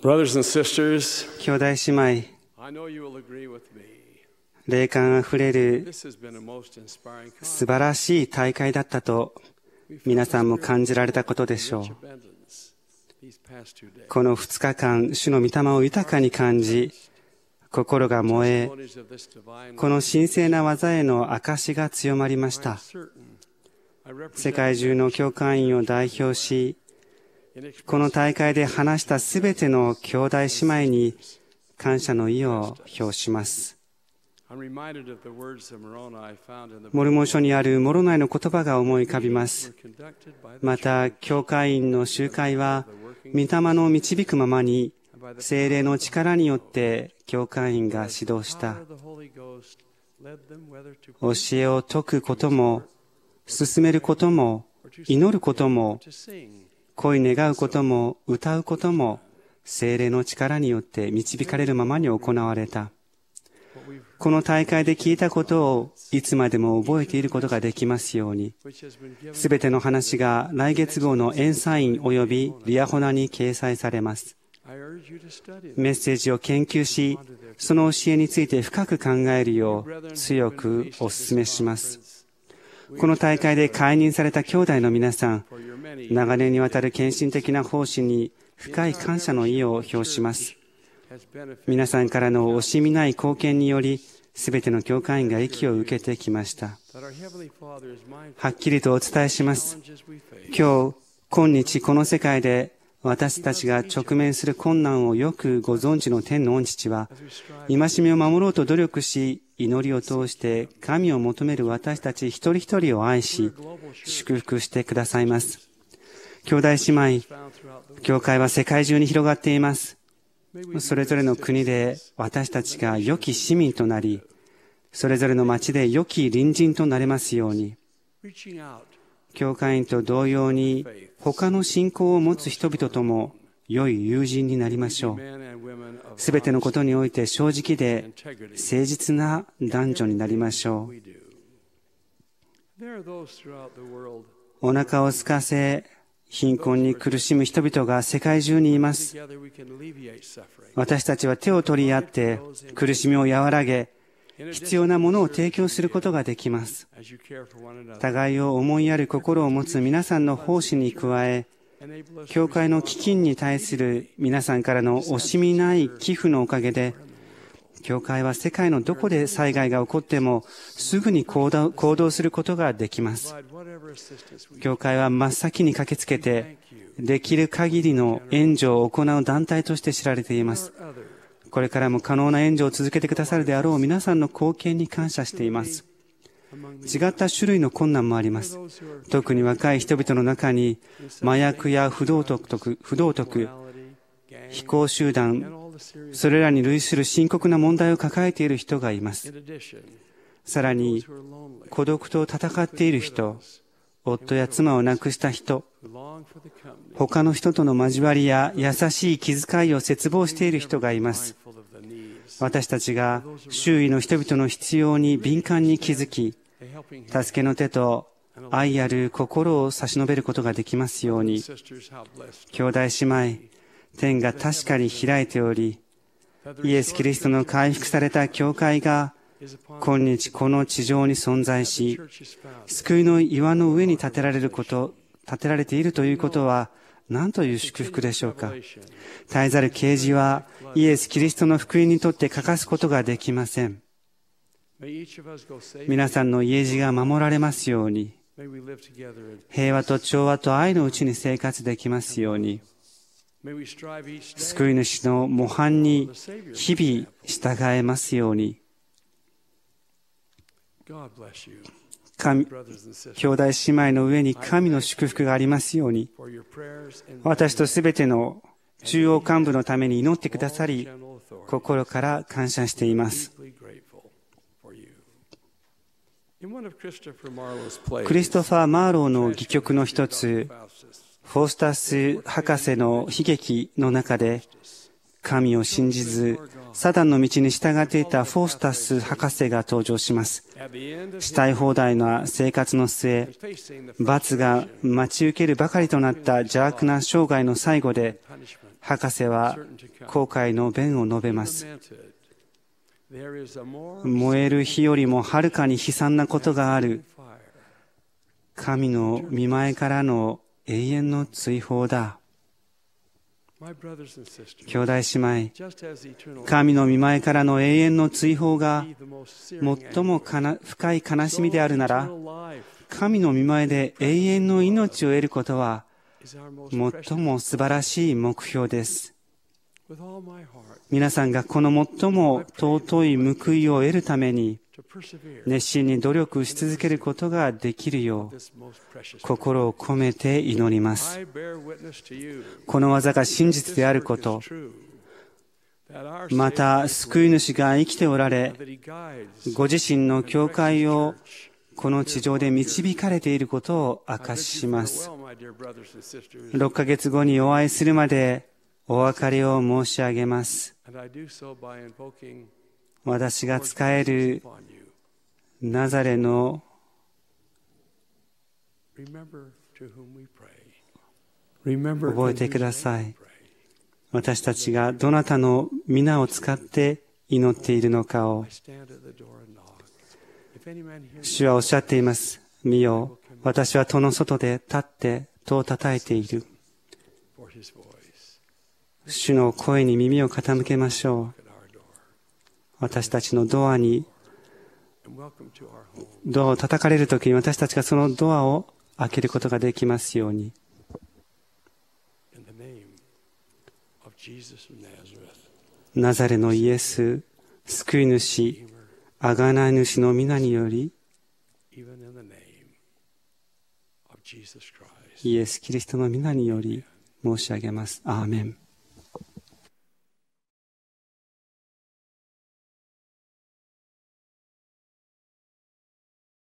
Brothers and sisters, 兄弟姉妹、霊感あふれる素晴らしい大会だったと皆さんも感じられたことでしょう。この2日間、主の御霊を豊かに感じ、心が燃え、この神聖な技への証が強まりました。世界中の教会員を代表し、この大会で話したすべての兄弟姉妹に感謝の意を表します。モルモン書にあるモロナイの言葉が思い浮かびます。また、教会員の集会は、御霊の導くままに、精霊の力によって教会員が指導した。教えを説くことも、進めることも、祈ることも、恋願うことも歌うことも精霊の力によって導かれるままに行われた。この大会で聞いたことをいつまでも覚えていることができますように、すべての話が来月号のエンサイン及びリアホナに掲載されます。メッセージを研究し、その教えについて深く考えるよう強くお勧めします。この大会で解任された兄弟の皆さん、長年にわたる献身的な奉仕に深い感謝の意を表します。皆さんからの惜しみない貢献により、すべての教会員が息を受けてきました。はっきりとお伝えします。今日、今日この世界で私たちが直面する困難をよくご存知の天の御父は、戒めを守ろうと努力し、祈りを通して神を求める私たち一人一人を愛し、祝福してくださいます。兄弟姉妹、教会は世界中に広がっています。それぞれの国で私たちが良き市民となり、それぞれの町で良き隣人となれますように。教会員と同様に、他の信仰を持つ人々とも良い友人になりましょう。すべてのことにおいて正直で誠実な男女になりましょう。お腹を空かせ、貧困に苦しむ人々が世界中にいます。私たちは手を取り合って苦しみを和らげ、必要なものを提供することができます。互いを思いやる心を持つ皆さんの奉仕に加え、教会の基金に対する皆さんからの惜しみない寄付のおかげで、教会は世界のどこで災害が起こってもすぐに行動することができます。教会は真っ先に駆けつけて、できる限りの援助を行う団体として知られています。これからも可能な援助を続けてくださるであろう皆さんの貢献に感謝しています。違った種類の困難もあります。特に若い人々の中に、麻薬や不道徳、不道徳、非行集団、それらに類する深刻な問題を抱えている人がいます。さらに、孤独と戦っている人、夫や妻を亡くした人、他の人との交わりや優しい気遣いを絶望している人がいます。私たちが周囲の人々の必要に敏感に気づき、助けの手と愛ある心を差し伸べることができますように、兄弟姉妹、天が確かに開いており、イエス・キリストの回復された教会が今日この地上に存在し、救いの岩の上に建てられること、建てられているということは、何という祝福でしょうか。絶えざる啓示は、イエス・キリストの福音にとって欠かすことができません。皆さんの家路が守られますように、平和と調和と愛のうちに生活できますように、救い主の模範に日々従えますように、神兄弟姉妹の上に神の祝福がありますように私とすべての中央幹部のために祈ってくださり心から感謝していますクリストファー・マーローの戯曲の一つフォースタス博士の悲劇の中で神を信じずサダンの道に従っていたフォースタス博士が登場します。したい放題な生活の末、罰が待ち受けるばかりとなった邪悪な生涯の最後で、博士は後悔の弁を述べます。燃える火よりもはるかに悲惨なことがある。神の見前からの永遠の追放だ。兄弟姉妹、神の見前からの永遠の追放が最も深い悲しみであるなら、神の見前で永遠の命を得ることは、最も素晴らしい目標です。皆さんがこの最も尊い報いを得るために、熱心に努力し続けることができるよう心を込めて祈りますこの技が真実であることまた救い主が生きておられご自身の教会をこの地上で導かれていることを明かします6ヶ月後にお会いするまでお別れを申し上げます私が使えるナザレの覚えてください。私たちがどなたの皆を使って祈っているのかを。主はおっしゃっています。見よ、私は戸の外で立って戸を叩いている。主の声に耳を傾けましょう。私たちのドアに、ドアを叩かれるときに私たちがそのドアを開けることができますように。ナザレのイエス、救い主、あがない主の皆により、イエス・キリストの皆により申し上げます。アーメン。